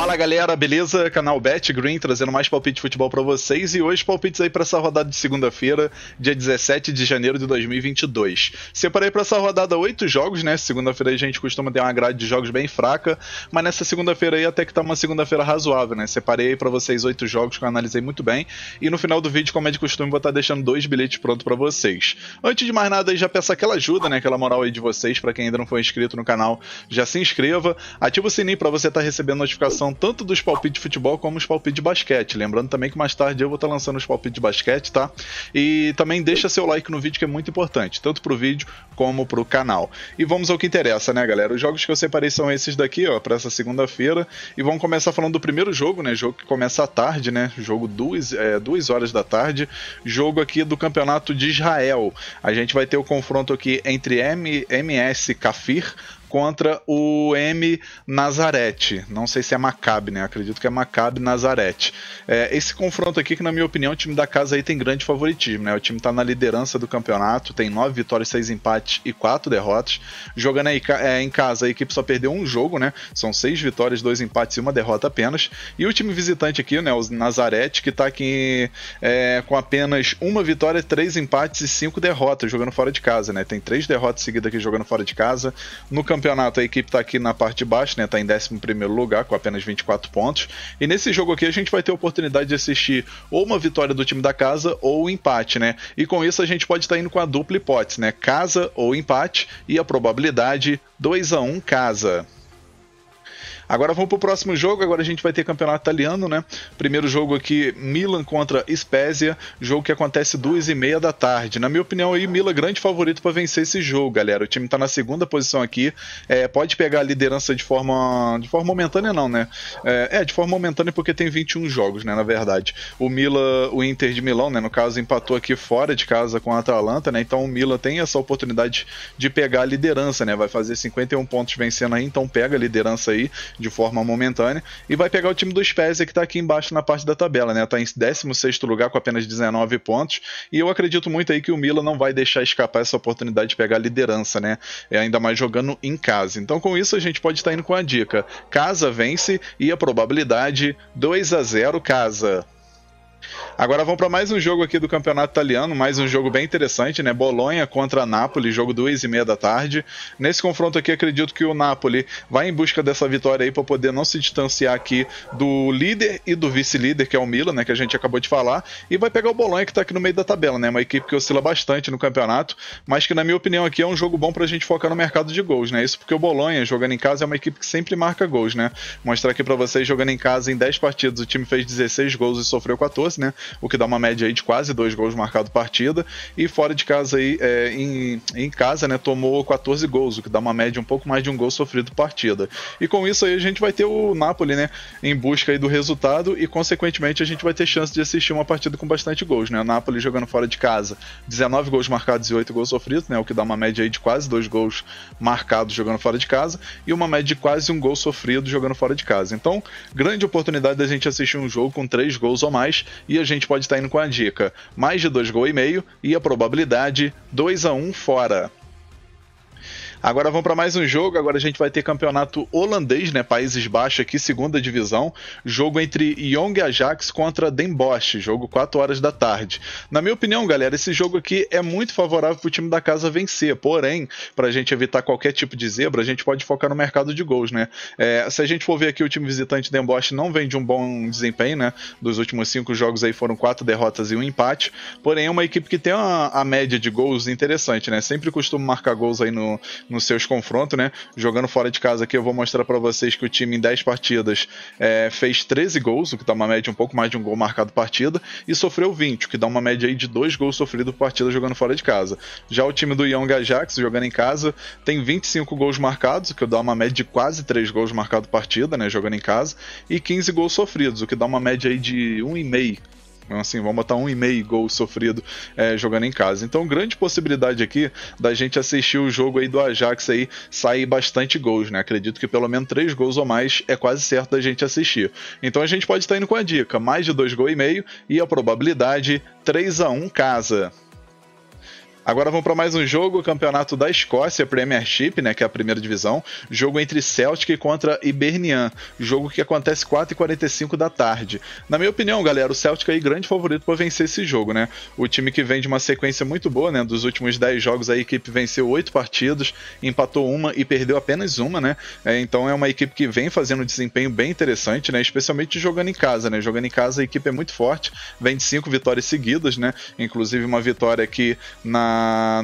Fala galera, beleza? Canal Bet Green trazendo mais palpite de futebol para vocês e hoje palpites aí para essa rodada de segunda-feira, dia 17 de janeiro de 2022. Separei para essa rodada oito jogos, né? Segunda-feira a gente costuma ter uma grade de jogos bem fraca, mas nessa segunda-feira aí até que tá uma segunda-feira razoável, né? Separei para vocês oito jogos que eu analisei muito bem e no final do vídeo, como é de costume, vou estar tá deixando dois bilhetes prontos para vocês. Antes de mais nada, aí já peço aquela ajuda, né? Aquela moral aí de vocês para quem ainda não foi inscrito no canal, já se inscreva, ativa o sininho para você estar tá recebendo notificação tanto dos palpites de futebol como os palpites de basquete. Lembrando também que mais tarde eu vou estar tá lançando os palpites de basquete, tá? E também deixa seu like no vídeo que é muito importante, tanto pro vídeo como pro canal. E vamos ao que interessa, né, galera? Os jogos que eu separei são esses daqui, ó, para essa segunda-feira. E vamos começar falando do primeiro jogo, né? Jogo que começa à tarde, né? Jogo duas, é, duas horas da tarde. Jogo aqui do Campeonato de Israel. A gente vai ter o confronto aqui entre M MS Kafir contra o M Nazareth. Não sei se é Macabe, né? Acredito que é Macabe Nazareth. É, esse confronto aqui, que na minha opinião, o time da casa aí tem grande favoritismo, né? O time tá na liderança do campeonato, tem nove vitórias, seis empates e quatro derrotas. Jogando aí é, em casa, a equipe só perdeu um jogo, né? São seis vitórias, dois empates e uma derrota apenas. E o time visitante aqui, né? O Nazareth, que tá aqui é, com apenas uma vitória, três empates e cinco derrotas, jogando fora de casa, né? Tem três derrotas seguidas aqui jogando fora de casa. No campeonato campeonato a equipe está aqui na parte de baixo, né? Tá em 11 lugar, com apenas 24 pontos. E nesse jogo aqui a gente vai ter a oportunidade de assistir ou uma vitória do time da casa ou um empate, né? E com isso a gente pode estar tá indo com a dupla hipótese, né? Casa ou empate e a probabilidade 2 a 1 casa. Agora vamos pro próximo jogo, agora a gente vai ter campeonato italiano, né? Primeiro jogo aqui, Milan contra Spezia, jogo que acontece duas e meia da tarde. Na minha opinião aí, Milan grande favorito para vencer esse jogo, galera. O time está na segunda posição aqui, é, pode pegar a liderança de forma, de forma momentânea não, né? É, é, de forma momentânea porque tem 21 jogos, né, na verdade. O Milan, o Inter de Milão, né, no caso, empatou aqui fora de casa com a Atalanta, né? Então o Milan tem essa oportunidade de pegar a liderança, né? Vai fazer 51 pontos vencendo aí, então pega a liderança aí de forma momentânea, e vai pegar o time do Spezia que está aqui embaixo na parte da tabela, né? Está em 16 lugar com apenas 19 pontos, e eu acredito muito aí que o Milan não vai deixar escapar essa oportunidade de pegar a liderança, né? É ainda mais jogando em casa. Então com isso a gente pode estar tá indo com a dica, casa vence e a probabilidade 2 a 0 casa. Agora vamos para mais um jogo aqui do Campeonato Italiano, mais um jogo bem interessante, né? Bolonha contra Napoli, jogo duas e meia da tarde. Nesse confronto aqui, acredito que o Napoli vai em busca dessa vitória aí para poder não se distanciar aqui do líder e do vice-líder, que é o Milan, né? Que a gente acabou de falar, e vai pegar o Bolonha que está aqui no meio da tabela, né? Uma equipe que oscila bastante no campeonato, mas que na minha opinião aqui é um jogo bom para a gente focar no mercado de gols, né? Isso porque o Bolonha jogando em casa é uma equipe que sempre marca gols, né? Mostrar aqui para vocês jogando em casa em 10 partidas o time fez 16 gols e sofreu 14 12, né? O que dá uma média aí de quase dois gols marcados partida. E fora de casa aí, é, em, em casa, né? Tomou 14 gols, o que dá uma média um pouco mais de um gol sofrido partida. E com isso aí a gente vai ter o Napoli, né? Em busca aí do resultado e consequentemente a gente vai ter chance de assistir uma partida com bastante gols, né? O Napoli jogando fora de casa, 19 gols marcados e 8 gols sofridos, né? O que dá uma média aí de quase dois gols marcados jogando fora de casa e uma média de quase um gol sofrido jogando fora de casa. Então, grande oportunidade da gente assistir um jogo com três gols ou mais e a gente pode estar indo com a dica mais de 2,5 gols e meio e a probabilidade 2 a 1 um fora. Agora vamos para mais um jogo. Agora a gente vai ter campeonato holandês, né? Países Baixos aqui, segunda divisão. Jogo entre Young Ajax contra Den Bosch, jogo 4 horas da tarde. Na minha opinião, galera, esse jogo aqui é muito favorável para o time da casa vencer. Porém, para a gente evitar qualquer tipo de zebra, a gente pode focar no mercado de gols, né? É, se a gente for ver aqui, o time visitante Den Bosch não vem de um bom desempenho, né? Dos últimos cinco jogos aí foram quatro derrotas e um empate. Porém, é uma equipe que tem uma, a média de gols interessante, né? Sempre costuma marcar gols aí no nos seus confrontos, né? Jogando fora de casa aqui, eu vou mostrar para vocês que o time em 10 partidas é, fez 13 gols, o que dá uma média um pouco mais de um gol marcado partida, e sofreu 20, o que dá uma média aí de dois gols sofridos por partida jogando fora de casa. Já o time do Young Ajax, jogando em casa, tem 25 gols marcados, o que dá uma média de quase 3 gols marcado partida, né? Jogando em casa, e 15 gols sofridos, o que dá uma média aí de 1,5 então, assim, vamos botar um e meio gol sofrido é, jogando em casa. Então, grande possibilidade aqui da gente assistir o jogo aí do Ajax aí sair bastante gols, né? Acredito que pelo menos três gols ou mais é quase certo da gente assistir. Então a gente pode estar indo com a dica, mais de dois gols e meio e a probabilidade 3 a 1 casa. Agora vamos para mais um jogo, campeonato da Escócia, Premiership, né, que é a primeira divisão. Jogo entre Celtic contra Hibernian, jogo que acontece 4h45 da tarde. Na minha opinião, galera, o Celtic é aí é grande favorito para vencer esse jogo, né? O time que vem de uma sequência muito boa, né? Dos últimos 10 jogos a equipe venceu 8 partidas, empatou uma e perdeu apenas uma, né? É, então é uma equipe que vem fazendo um desempenho bem interessante, né? Especialmente jogando em casa, né? Jogando em casa a equipe é muito forte, vem de 5 vitórias seguidas, né? Inclusive uma vitória que na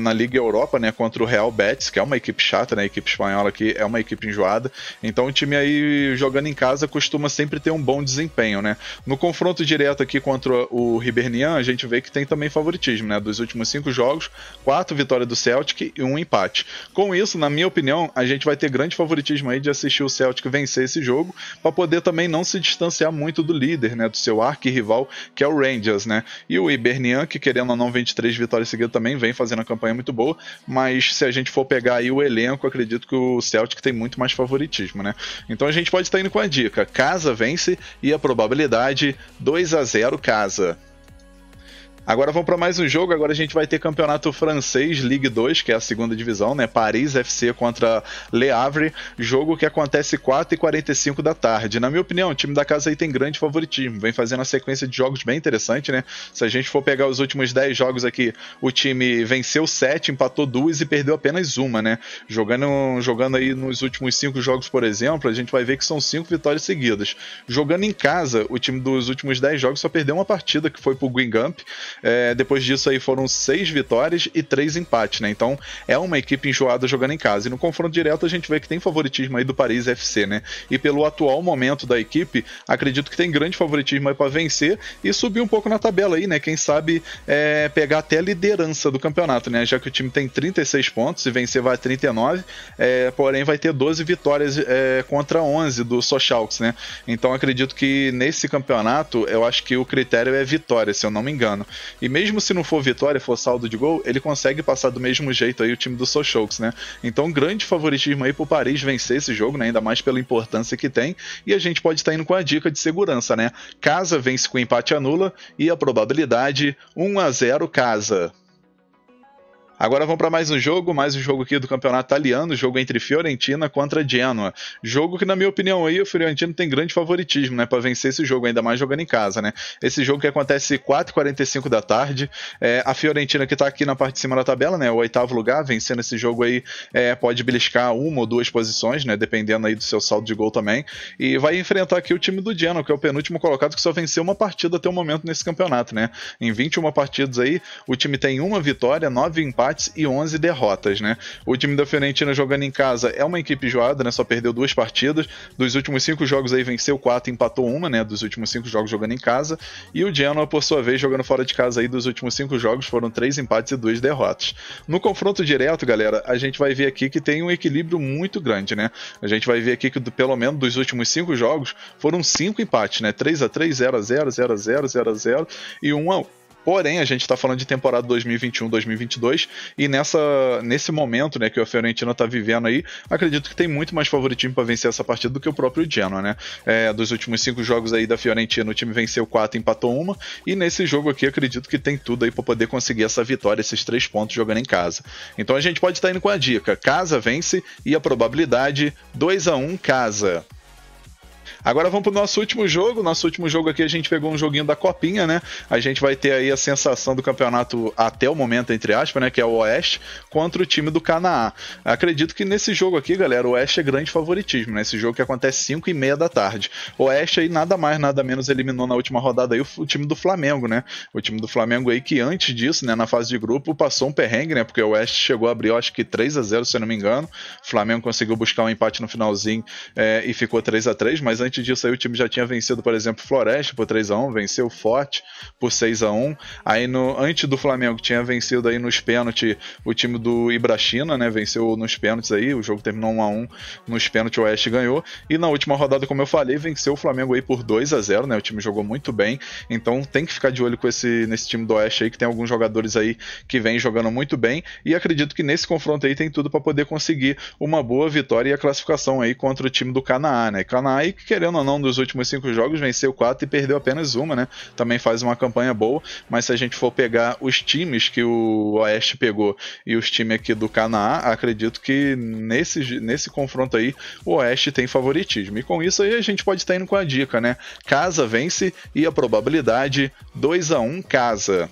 na, Liga Europa, né, contra o Real Betis, que é uma equipe chata, né, a equipe espanhola aqui é uma equipe enjoada. Então o time aí jogando em casa costuma sempre ter um bom desempenho, né? No confronto direto aqui contra o Hibernian, a gente vê que tem também favoritismo, né? Dos últimos cinco jogos, quatro vitórias do Celtic e um empate. Com isso, na minha opinião, a gente vai ter grande favoritismo aí de assistir o Celtic vencer esse jogo, para poder também não se distanciar muito do líder, né? Do seu arqui-rival, que é o Rangers, né? E o Hibernian, que querendo ou não 23 vitórias seguidas também, vem fazendo a campanha muito boa, mas se a gente for pegar aí o elenco, acredito que o Celtic tem muito mais favoritismo, né? Então a gente pode estar indo com a dica: casa vence e a probabilidade 2 a 0 casa. Agora vamos para mais um jogo. Agora a gente vai ter campeonato francês, Ligue 2, que é a segunda divisão, né? Paris FC contra Le Havre. Jogo que acontece 4h45 da tarde. Na minha opinião, o time da casa aí tem grande favoritismo. Vem fazendo uma sequência de jogos bem interessante, né? Se a gente for pegar os últimos 10 jogos aqui, o time venceu 7, empatou 2 e perdeu apenas uma, né? Jogando, jogando aí nos últimos 5 jogos, por exemplo, a gente vai ver que são 5 vitórias seguidas. Jogando em casa, o time dos últimos 10 jogos só perdeu uma partida, que foi pro Guingamp. É, depois disso aí foram seis vitórias e três empates, né? Então é uma equipe enjoada jogando em casa. E no confronto direto a gente vê que tem favoritismo aí do Paris FC, né? E pelo atual momento da equipe, acredito que tem grande favoritismo aí para vencer e subir um pouco na tabela aí, né? Quem sabe é, pegar até a liderança do campeonato, né? Já que o time tem 36 pontos e vencer vai a 39, é, porém vai ter 12 vitórias é, contra 11 do Sochalks, né? Então acredito que nesse campeonato eu acho que o critério é vitória, se eu não me engano. E mesmo se não for vitória, for saldo de gol, ele consegue passar do mesmo jeito aí o time do Sochoks, né? Então, grande favoritismo aí pro Paris vencer esse jogo, né? Ainda mais pela importância que tem. E a gente pode estar indo com a dica de segurança, né? Casa vence com empate anula e a probabilidade 1 a 0 casa. Agora vamos para mais um jogo, mais um jogo aqui do campeonato italiano, jogo entre Fiorentina contra Genoa. Jogo que, na minha opinião, aí, o Fiorentina tem grande favoritismo, né, para vencer esse jogo, ainda mais jogando em casa, né. Esse jogo que acontece 4h45 da tarde, é, a Fiorentina que está aqui na parte de cima da tabela, né, é o oitavo lugar, vencendo esse jogo aí, é, pode beliscar uma ou duas posições, né, dependendo aí do seu saldo de gol também, e vai enfrentar aqui o time do Genoa, que é o penúltimo colocado, que só venceu uma partida até o momento nesse campeonato, né. Em 21 partidas aí, o time tem uma vitória, nove empates, empates e 11 derrotas, né? O time da Fiorentina jogando em casa é uma equipe joada, né? Só perdeu duas partidas. Dos últimos cinco jogos aí venceu quatro, empatou uma, né? Dos últimos cinco jogos jogando em casa. E o Genoa, por sua vez, jogando fora de casa aí dos últimos cinco jogos foram três empates e duas derrotas. No confronto direto, galera, a gente vai ver aqui que tem um equilíbrio muito grande, né? A gente vai ver aqui que pelo menos dos últimos cinco jogos foram cinco empates, né? 3 a 3 0 a 0 0 a 0 0 a 0 e 1 a 1 Porém, a gente está falando de temporada 2021-2022 e nessa, nesse momento né, que a Fiorentina está vivendo aí, acredito que tem muito mais favoritismo para vencer essa partida do que o próprio Genoa, né? É, dos últimos cinco jogos aí da Fiorentina, o time venceu quatro, empatou uma e nesse jogo aqui acredito que tem tudo aí para poder conseguir essa vitória, esses três pontos jogando em casa. Então a gente pode estar tá indo com a dica: casa vence e a probabilidade 2 a 1 um, casa. Agora vamos pro nosso último jogo. Nosso último jogo aqui a gente pegou um joguinho da Copinha, né? A gente vai ter aí a sensação do campeonato até o momento, entre aspas, né? Que é o Oeste contra o time do Canaã. Acredito que nesse jogo aqui, galera, o Oeste é grande favoritismo, né? Esse jogo que acontece 5 e meia da tarde. O Oeste aí nada mais, nada menos eliminou na última rodada aí o, o time do Flamengo, né? O time do Flamengo aí que antes disso, né, na fase de grupo, passou um perrengue, né? Porque o Oeste chegou a abrir, acho que 3 a 0 se eu não me engano. O Flamengo conseguiu buscar um empate no finalzinho é, e ficou 3 a 3 mas antes antes disso aí o time já tinha vencido, por exemplo, Floresta por 3 a 1 venceu Forte por 6 a 1 Aí no, antes do Flamengo tinha vencido aí nos pênaltis o time do Ibrachina, né? Venceu nos pênaltis aí, o jogo terminou 1 a 1 nos pênaltis o Oeste ganhou. E na última rodada, como eu falei, venceu o Flamengo aí por 2 a 0 né? O time jogou muito bem. Então tem que ficar de olho com esse, nesse time do Oeste aí, que tem alguns jogadores aí que vem jogando muito bem. E acredito que nesse confronto aí tem tudo para poder conseguir uma boa vitória e a classificação aí contra o time do Canaã, né? Canaã aí que querendo querendo ou não, dos últimos cinco jogos, venceu quatro e perdeu apenas uma, né? Também faz uma campanha boa, mas se a gente for pegar os times que o Oeste pegou e os times aqui do Canaã, acredito que nesse, nesse confronto aí o Oeste tem favoritismo. E com isso aí a gente pode estar indo com a dica, né? Casa vence e a probabilidade 2 a 1 um, Casa.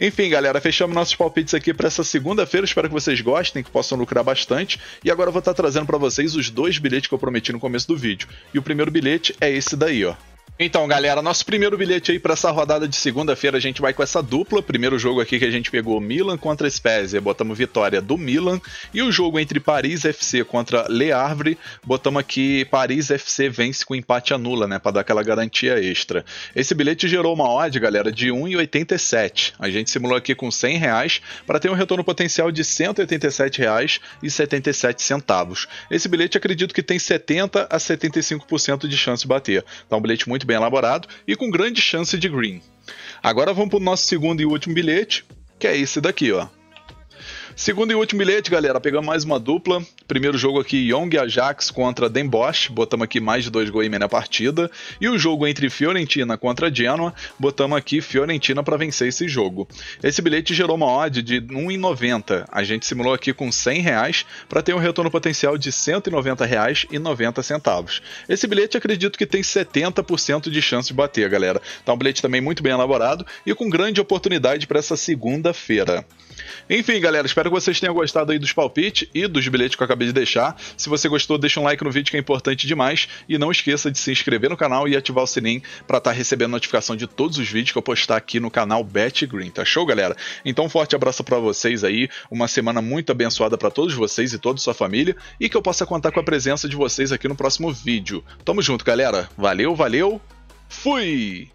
Enfim, galera, fechamos nossos palpites aqui para essa segunda-feira. Espero que vocês gostem, que possam lucrar bastante. E agora eu vou estar trazendo para vocês os dois bilhetes que eu prometi no começo do vídeo. E o primeiro bilhete é esse daí, ó. Então, galera, nosso primeiro bilhete aí para essa rodada de segunda-feira, a gente vai com essa dupla. Primeiro jogo aqui que a gente pegou Milan contra Spezia, botamos vitória do Milan. E o jogo entre Paris FC contra Le Havre, botamos aqui Paris FC vence com empate anula, né, para dar aquela garantia extra. Esse bilhete gerou uma odd, galera, de 1,87. A gente simulou aqui com 100 reais para ter um retorno potencial de R$187,77. Esse bilhete acredito que tem 70 a 75% de chance de bater. Então, um bilhete muito muito bem elaborado e com grande chance de green. Agora vamos para o nosso segundo e último bilhete, que é esse daqui, ó. Segundo e último bilhete, galera. Pegamos mais uma dupla. Primeiro jogo aqui, Young Ajax contra Den Bosch. Botamos aqui mais de dois gols na partida. E o jogo entre Fiorentina contra Genoa. Botamos aqui Fiorentina para vencer esse jogo. Esse bilhete gerou uma odd de 1,90. A gente simulou aqui com 100 reais para ter um retorno potencial de R$ centavos. Esse bilhete acredito que tem 70% de chance de bater, galera. Tá um bilhete também muito bem elaborado e com grande oportunidade para essa segunda-feira. Enfim, galera, espero Espero que vocês tenham gostado aí dos palpites e dos bilhetes que eu acabei de deixar. Se você gostou, deixa um like no vídeo que é importante demais. E não esqueça de se inscrever no canal e ativar o sininho para estar tá recebendo notificação de todos os vídeos que eu postar aqui no canal Bet Green. Tá show, galera? Então, um forte abraço para vocês aí. Uma semana muito abençoada para todos vocês e toda sua família. E que eu possa contar com a presença de vocês aqui no próximo vídeo. Tamo junto, galera. Valeu, valeu. Fui!